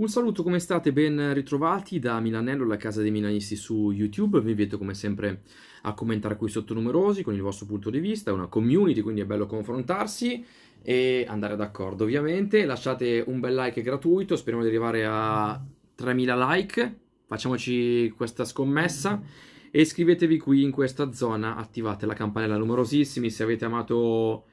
Un saluto, come state? Ben ritrovati da Milanello, la casa dei milanisti su YouTube. Vi invito come sempre a commentare qui sotto numerosi con il vostro punto di vista. È una community, quindi è bello confrontarsi e andare d'accordo. Ovviamente lasciate un bel like gratuito, speriamo di arrivare a 3000 like. Facciamoci questa scommessa e iscrivetevi qui in questa zona, attivate la campanella numerosissimi se avete amato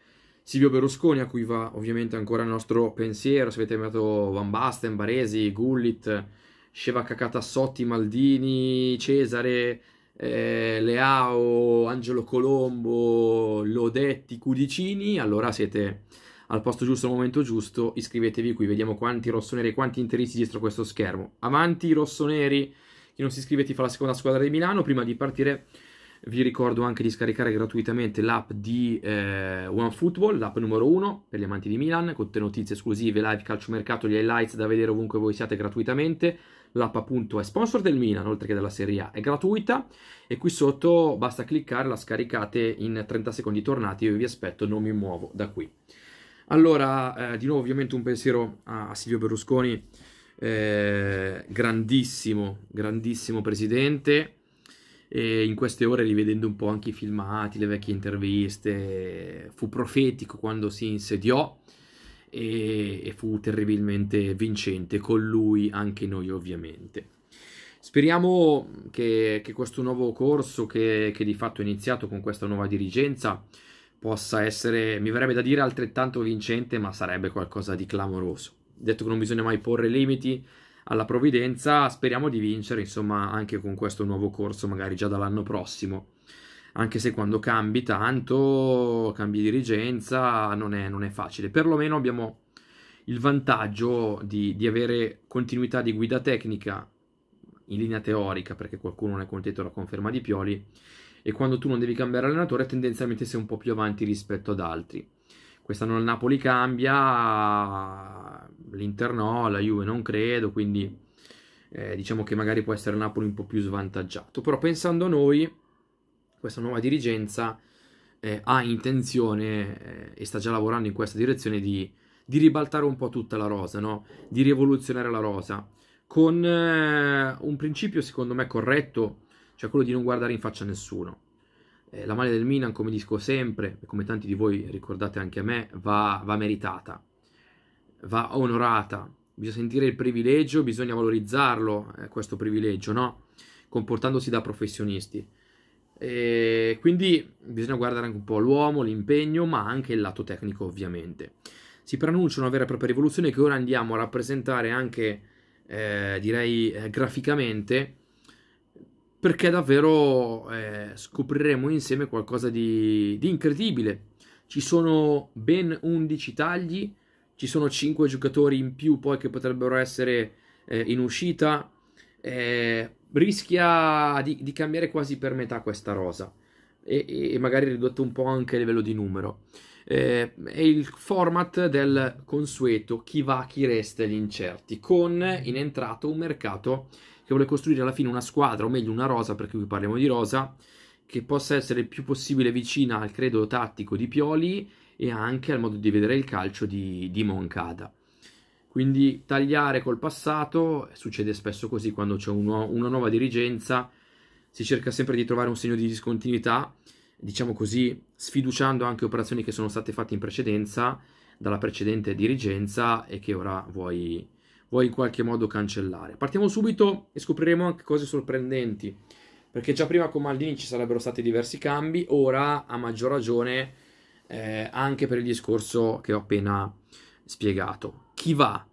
Silvio Berlusconi, a cui va ovviamente ancora il nostro pensiero, se avete amato Van Basten, Baresi, Gullit, Sceva Cacatassotti, Maldini, Cesare, eh, Leao, Angelo Colombo, Lodetti, Cudicini, allora siete al posto giusto al momento giusto, iscrivetevi qui, vediamo quanti rossoneri e quanti interisti dietro questo schermo. Avanti i rossoneri, chi non si iscrive ti fa la seconda squadra di Milano, prima di partire vi ricordo anche di scaricare gratuitamente l'app di eh, OneFootball, l'app numero 1 per gli amanti di Milan, con contiene notizie esclusive, live, calciomercato, gli highlights da vedere ovunque voi siate gratuitamente. L'app appunto è sponsor del Milan, oltre che della Serie A, è gratuita e qui sotto basta cliccare, la scaricate in 30 secondi tornati, io vi aspetto, non mi muovo da qui. Allora, eh, di nuovo ovviamente un pensiero a, a Silvio Berlusconi, eh, grandissimo, grandissimo presidente, e in queste ore, rivedendo un po' anche i filmati, le vecchie interviste, fu profetico quando si insediò e, e fu terribilmente vincente con lui, anche noi ovviamente. Speriamo che, che questo nuovo corso, che, che di fatto è iniziato con questa nuova dirigenza, possa essere, mi verrebbe da dire, altrettanto vincente, ma sarebbe qualcosa di clamoroso. Detto che non bisogna mai porre limiti, alla provvidenza, speriamo di vincere, insomma, anche con questo nuovo corso, magari già dall'anno prossimo. Anche se quando cambi tanto, cambi dirigenza, non è, non è facile. Perlomeno abbiamo il vantaggio di, di avere continuità di guida tecnica in linea teorica, perché qualcuno non è contento della conferma di Pioli, e quando tu non devi cambiare allenatore tendenzialmente sei un po' più avanti rispetto ad altri. Quest'anno il Napoli cambia, l'Inter no, la Juve non credo, quindi eh, diciamo che magari può essere Napoli un po' più svantaggiato. Però pensando a noi, questa nuova dirigenza eh, ha intenzione eh, e sta già lavorando in questa direzione di, di, ribaltare un po' tutta la rosa, no? di rivoluzionare la rosa, con eh, un principio secondo me corretto, cioè quello di non guardare in faccia a nessuno. Eh, la maglia del Milan, come dico sempre, e come tanti di voi ricordate anche a me, va, va meritata va onorata, bisogna sentire il privilegio, bisogna valorizzarlo eh, questo privilegio, no? comportandosi da professionisti. E quindi bisogna guardare anche un po' l'uomo, l'impegno, ma anche il lato tecnico ovviamente. Si preannuncia una vera e propria rivoluzione che ora andiamo a rappresentare anche, eh, direi, eh, graficamente, perché davvero eh, scopriremo insieme qualcosa di, di incredibile. Ci sono ben 11 tagli ci sono 5 giocatori in più poi che potrebbero essere eh, in uscita, eh, rischia di, di, cambiare quasi per metà questa rosa e, e, magari ridotto un po' anche a livello di numero. Eh, è il format del consueto chi va, chi resta gli incerti, con in entrata un mercato che vuole costruire alla fine una squadra, o meglio una rosa, perché qui parliamo di rosa, che possa essere il più possibile vicina al credo tattico di Pioli e anche al modo di vedere il calcio di, di Moncada. Quindi tagliare col passato, succede spesso così quando c'è uno, una nuova dirigenza, si cerca sempre di trovare un segno di discontinuità, diciamo così, sfiduciando anche operazioni che sono state fatte in precedenza dalla precedente dirigenza e che ora vuoi, vuoi in qualche modo cancellare. Partiamo subito e scopriremo anche cose sorprendenti, perché già prima con Maldini ci sarebbero stati diversi cambi, ora a maggior ragione eh, anche per il discorso che ho appena spiegato. Chi va,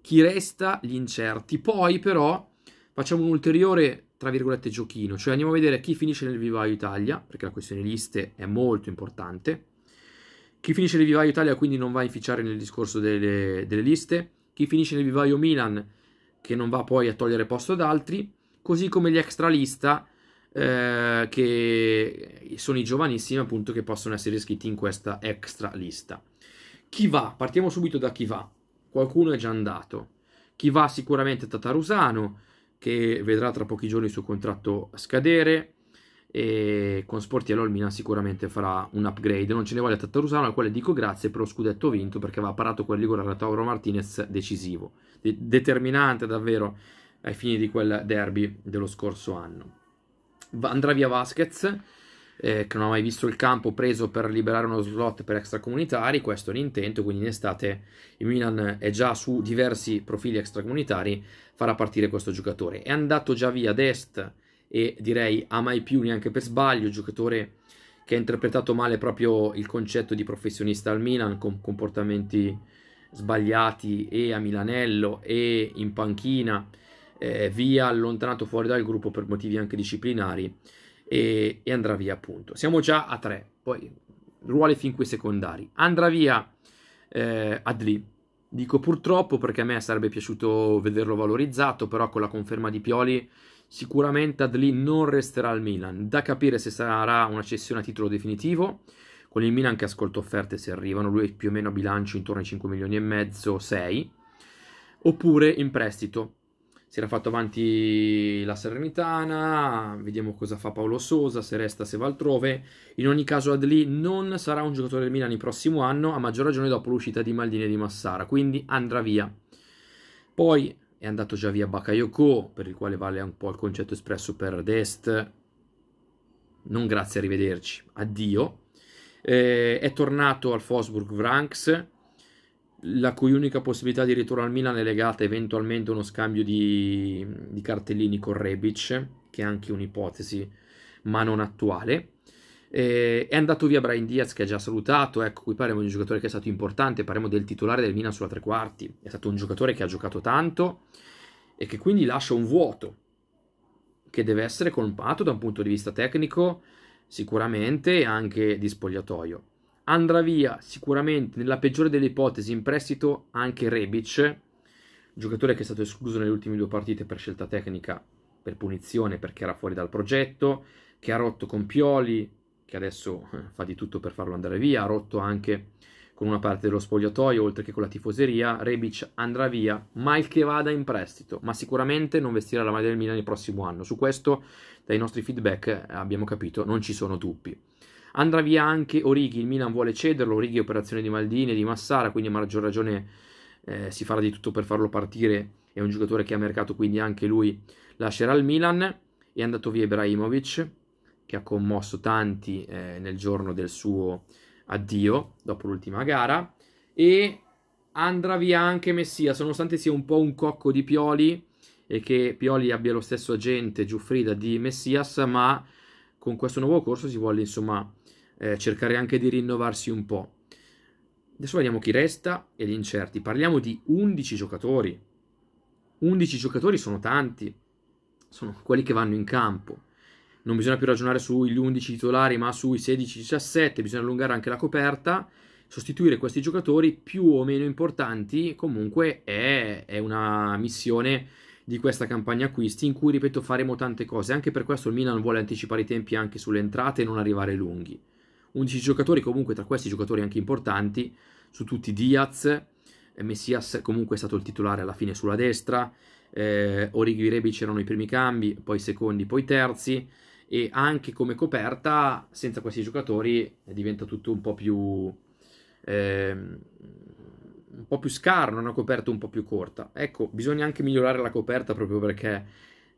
chi resta, gli incerti. Poi però facciamo un ulteriore, tra virgolette, giochino, cioè andiamo a vedere chi finisce nel vivaio Italia, perché la questione liste è molto importante. Chi finisce nel vivaio Italia quindi non va a inficiare nel discorso delle, delle liste. Chi finisce nel vivaio Milan che non va poi a togliere posto ad altri, così come gli extra lista eh, che sono i giovanissimi appunto che possono essere iscritti in questa extra lista. Chi va? Partiamo subito da chi va. Qualcuno è già andato. Chi va sicuramente Tatarusano, che vedrà tra pochi giorni il suo contratto scadere e con Sportiello il Milan sicuramente farà un upgrade. Non ce ne voglia Tatarusano, al quale dico grazie per lo scudetto vinto perché aveva parato quel rigore alla Tauro Martinez decisivo, de- determinante davvero ai fini di quel derby dello scorso anno andrà via Vasquez, eh, che non ha mai visto il campo, preso per liberare uno slot per extracomunitari, questo è l'intento, quindi in estate il Milan è già su diversi profili extracomunitari, farà partire questo giocatore. È andato già via Dest e direi a mai più neanche per sbaglio, giocatore che ha interpretato male proprio il concetto di professionista al Milan con comportamenti sbagliati e a Milanello e in panchina eh, via, allontanato fuori dal gruppo per motivi anche disciplinari e, e andrà via appunto. Siamo già a tre, poi ruoli fin qui secondari. Andrà via eh, Adli, dico purtroppo perché a me sarebbe piaciuto vederlo valorizzato, però con la conferma di Pioli sicuramente Adli non resterà al Milan, da capire se sarà una cessione a titolo definitivo con il Milan che ascolto offerte se arrivano, lui più o meno a bilancio intorno ai 5 milioni e mezzo, 6, oppure in prestito si era fatto avanti la Salernitana, vediamo cosa fa Paolo Sosa, se resta, se va altrove. In ogni caso Adli non sarà un giocatore del Milan il prossimo anno, a maggior ragione dopo l'uscita di Maldini e di Massara, quindi andrà via. Poi è andato già via Bakayoko, per il quale vale un po' il concetto espresso per Dest. Non grazie, arrivederci, addio. Eh, è tornato al Fosburg Vranks, la cui unica possibilità di ritorno al Milan è legata eventualmente a uno scambio di, di cartellini con Rebic, che è anche un'ipotesi, ma non attuale. Eh, è andato via Brian Diaz che ha già salutato, ecco qui parliamo di un giocatore che è stato importante, parliamo del titolare del Milan sulla tre quarti, è stato un giocatore che ha giocato tanto e che quindi lascia un vuoto che deve essere colmato da un punto di vista tecnico sicuramente e anche di spogliatoio. Andrà via sicuramente nella peggiore delle ipotesi in prestito anche Rebic, giocatore che è stato escluso nelle ultime due partite per scelta tecnica, per punizione perché era fuori dal progetto, che ha rotto con Pioli, che adesso eh, fa di tutto per farlo andare via, ha rotto anche con una parte dello spogliatoio, oltre che con la tifoseria, Rebic andrà via, mal che vada in prestito, ma sicuramente non vestirà la maglia del Milan il prossimo anno. Su questo, dai nostri feedback, eh, abbiamo capito, non ci sono dubbi. Andrà via anche Orighi, il Milan vuole cederlo, Orighi è operazione di Maldini e di Massara, quindi a maggior ragione eh, si farà di tutto per farlo partire, è un giocatore che ha mercato, quindi anche lui lascerà il Milan. È andato via Ibrahimovic, che ha commosso tanti eh, nel giorno del suo addio, dopo l'ultima gara, e andrà via anche Messias, nonostante sia un po' un cocco di Pioli e che Pioli abbia lo stesso agente Giuffrida di Messias, ma con questo nuovo corso si vuole insomma eh, cercare anche di rinnovarsi un po'. Adesso vediamo chi resta e gli incerti. Parliamo di 11 giocatori. 11 giocatori sono tanti, sono quelli che vanno in campo. Non bisogna più ragionare sugli 11 titolari, ma sui 16-17, bisogna allungare anche la coperta. Sostituire questi giocatori più o meno importanti comunque è, è una missione di questa campagna acquisti in cui, ripeto, faremo tante cose. Anche per questo il Milan vuole anticipare i tempi anche sulle entrate e non arrivare lunghi. 11 giocatori, comunque tra questi giocatori anche importanti, su tutti Diaz, eh, Messias comunque è stato il titolare alla fine sulla destra, eh, Origi Rebic erano i primi cambi, poi secondi, poi terzi, e anche come coperta, senza questi giocatori, eh, diventa tutto un po' più... Ehm, un po' più scarno, una coperta un po' più corta. Ecco, bisogna anche migliorare la coperta proprio perché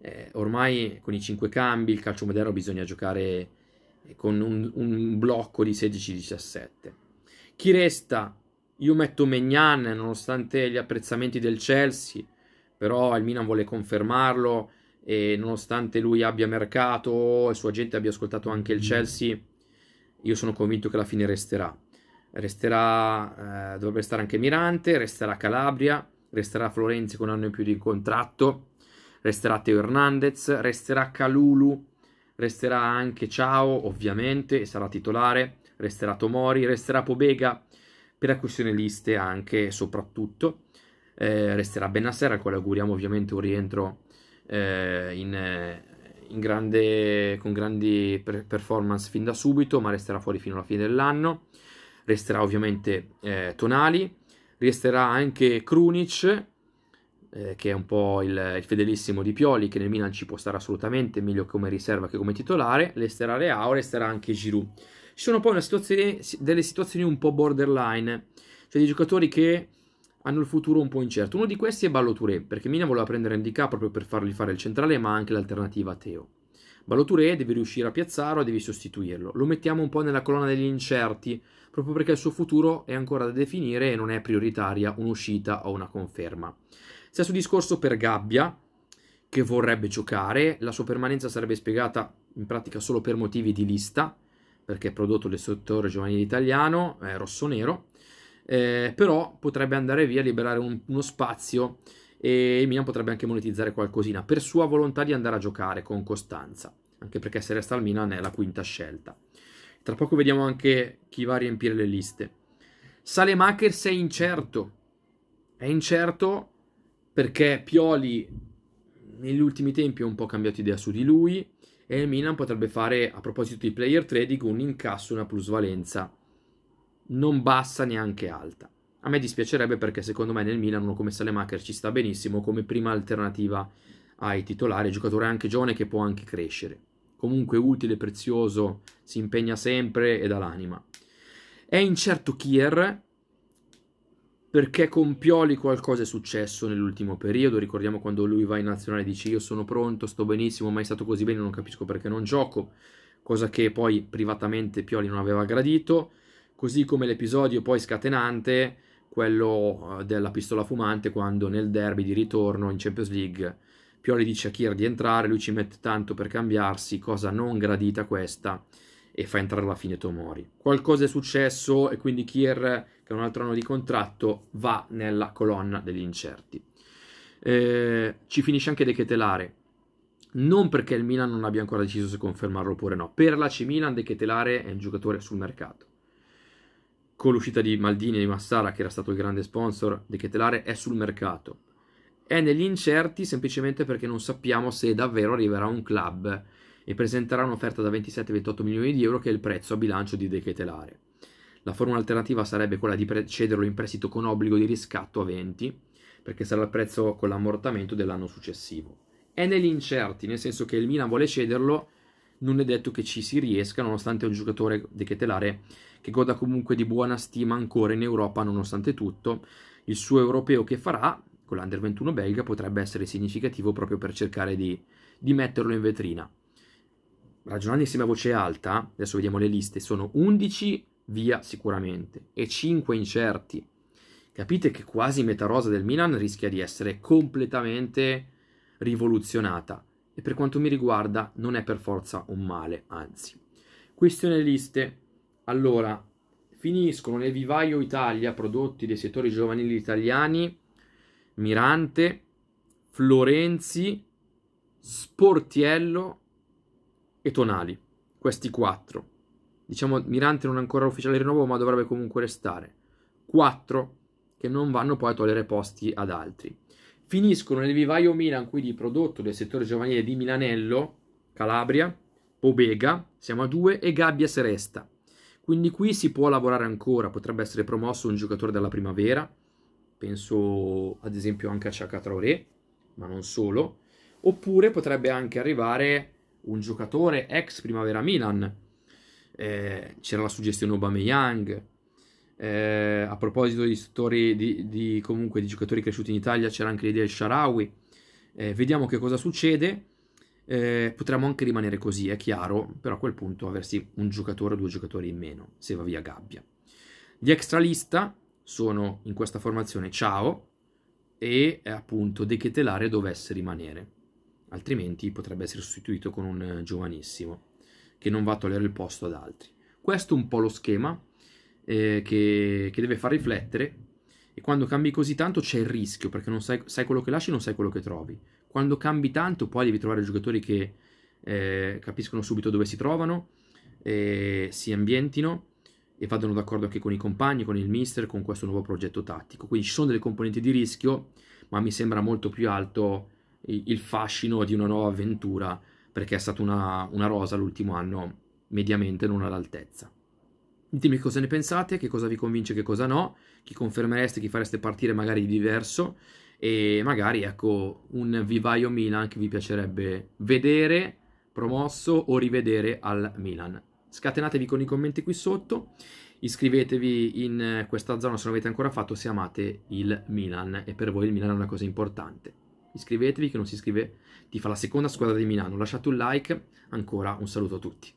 eh, ormai con i 5 cambi il calcio moderno bisogna giocare con un, un blocco di 16-17. Chi resta? Io metto Megnan, nonostante gli apprezzamenti del Chelsea, però il Milan vuole confermarlo e nonostante lui abbia mercato, e sua gente abbia ascoltato anche il mm. Chelsea, io sono convinto che alla fine resterà. Resterà, eh, dovrebbe restare anche Mirante, resterà Calabria, resterà Florenzi con un anno in più di contratto, resterà Teo Hernandez, resterà Calulu, resterà anche Ciao, ovviamente, sarà titolare, resterà Tomori, resterà Pobega, per la questione liste anche e soprattutto, eh, resterà Benasser, al quale auguriamo ovviamente un rientro eh, in, eh, in grande, con grandi performance fin da subito, ma resterà fuori fino alla fine dell'anno, resterà ovviamente eh, Tonali, resterà anche Krunic, eh, che è un po' il, il, fedelissimo di Pioli, che nel Milan ci può stare assolutamente, meglio come riserva che come titolare, resterà Leao, resterà anche Giroud. Ci sono poi situazione, delle situazioni un po' borderline, cioè dei giocatori che hanno il futuro un po' incerto. Uno di questi è Balloturé, perché Milan voleva prendere Indica proprio per fargli fare il centrale, ma anche l'alternativa a Teo. Balloturé devi riuscire a piazzarlo, devi sostituirlo. Lo mettiamo un po' nella colonna degli incerti, proprio perché il suo futuro è ancora da definire e non è prioritaria un'uscita o una conferma. Stesso discorso per Gabbia, che vorrebbe giocare, la sua permanenza sarebbe spiegata in pratica solo per motivi di lista, perché è prodotto del settore giovanile italiano, è rosso-nero, eh, però potrebbe andare via, liberare un, uno spazio e Milan potrebbe anche monetizzare qualcosina per sua volontà di andare a giocare con costanza, anche perché se resta al Milan è la quinta scelta. Tra poco vediamo anche chi va a riempire le liste. Salemakers è incerto, è incerto perché Pioli negli ultimi tempi ha un po' cambiato idea su di lui e il Milan potrebbe fare, a proposito di player trading, un incasso, una plusvalenza non bassa neanche alta. A me dispiacerebbe perché secondo me nel Milan uno come Salemacher ci sta benissimo come prima alternativa ai titolari, giocatore anche giovane che può anche crescere. Comunque utile, prezioso, si impegna sempre e dà l'anima. È incerto Kier, perché con Pioli qualcosa è successo nell'ultimo periodo, ricordiamo quando lui va in nazionale e dice io sono pronto, sto benissimo, mai stato così bene, non capisco perché non gioco, cosa che poi privatamente Pioli non aveva gradito, così come l'episodio poi scatenante, quello eh, della pistola fumante, quando nel derby di ritorno in Champions League Pioli dice a Kier di entrare, lui ci mette tanto per cambiarsi, cosa non gradita questa, e fa entrare alla fine Tomori. Qualcosa è successo e quindi Kier che è un altro anno di contratto, va nella colonna degli incerti. Eh, ci finisce anche De Ketelare, non perché il Milan non abbia ancora deciso se confermarlo oppure no, per la C Milan De Ketelare è un giocatore sul mercato. Con l'uscita di Maldini e di Massara, che era stato il grande sponsor, De Ketelare è sul mercato. È negli incerti semplicemente perché non sappiamo se davvero arriverà un club e presenterà un'offerta da 27-28 milioni di euro che è il prezzo a bilancio di De Ketelare. La forma alternativa sarebbe quella di cederlo in prestito con obbligo di riscatto a 20, perché sarà il prezzo con l'ammortamento dell'anno successivo. È negli incerti, nel senso che il Milan vuole cederlo, non è detto che ci si riesca, nonostante è un giocatore di Chetelare che goda comunque di buona stima ancora in Europa, nonostante tutto. Il suo europeo che farà con l'Under 21 belga potrebbe essere significativo proprio per cercare di, di metterlo in vetrina. Ragionando insieme a voce alta, adesso vediamo le liste, sono 11 via sicuramente, e 5 incerti. Capite che quasi metà rosa del Milan rischia di essere completamente rivoluzionata e per quanto mi riguarda non è per forza un male, anzi. Questione liste. Allora, finiscono nel vivaio Italia prodotti dei settori giovanili italiani Mirante, Florenzi, Sportiello e Tonali. Questi quattro. Diciamo Mirante non è ancora ufficiale rinnovo, ma dovrebbe comunque restare. 4 che non vanno poi a togliere posti ad altri. Finiscono nel vivaio Milan, quindi prodotto del settore giovanile di Milanello, Calabria, Pobega, siamo a 2 e Gabbia se resta. Quindi qui si può lavorare ancora, potrebbe essere promosso un giocatore della primavera, penso ad esempio anche a Ciaca Traoré, ma non solo, oppure potrebbe anche arrivare un giocatore ex Primavera Milan, eh, c'era la suggestione Aubameyang, eh, a proposito di, di, di, comunque, di, giocatori cresciuti in Italia c'era anche l'idea del Sharawi, eh, vediamo che cosa succede, eh, potremmo anche rimanere così, è chiaro, però a quel punto aversi un giocatore o due giocatori in meno, se va via Gabbia. Gli extralista sono in questa formazione Ciao e eh, appunto De Chetelare dovesse rimanere, altrimenti potrebbe essere sostituito con un eh, giovanissimo che non va a togliere il posto ad altri. Questo è un po' lo schema eh, che, che, deve far riflettere e quando cambi così tanto c'è il rischio perché non sai, sai quello che lasci e non sai quello che trovi. Quando cambi tanto poi devi trovare giocatori che eh, capiscono subito dove si trovano, eh, si ambientino e vadano d'accordo anche con i compagni, con il mister, con questo nuovo progetto tattico. Quindi ci sono delle componenti di rischio, ma mi sembra molto più alto il fascino di una nuova avventura perché è stata una, una rosa l'ultimo anno mediamente non all'altezza. Ditemi cosa ne pensate, che cosa vi convince, che cosa no, chi confermereste, chi fareste partire magari diverso e magari ecco un vivaio Milan che vi piacerebbe vedere promosso o rivedere al Milan. Scatenatevi con i commenti qui sotto, iscrivetevi in questa zona se non avete ancora fatto se amate il Milan e per voi il Milan è una cosa importante iscrivetevi, che non si iscrive ti fa la seconda squadra di Milano, lasciate un like, ancora un saluto a tutti.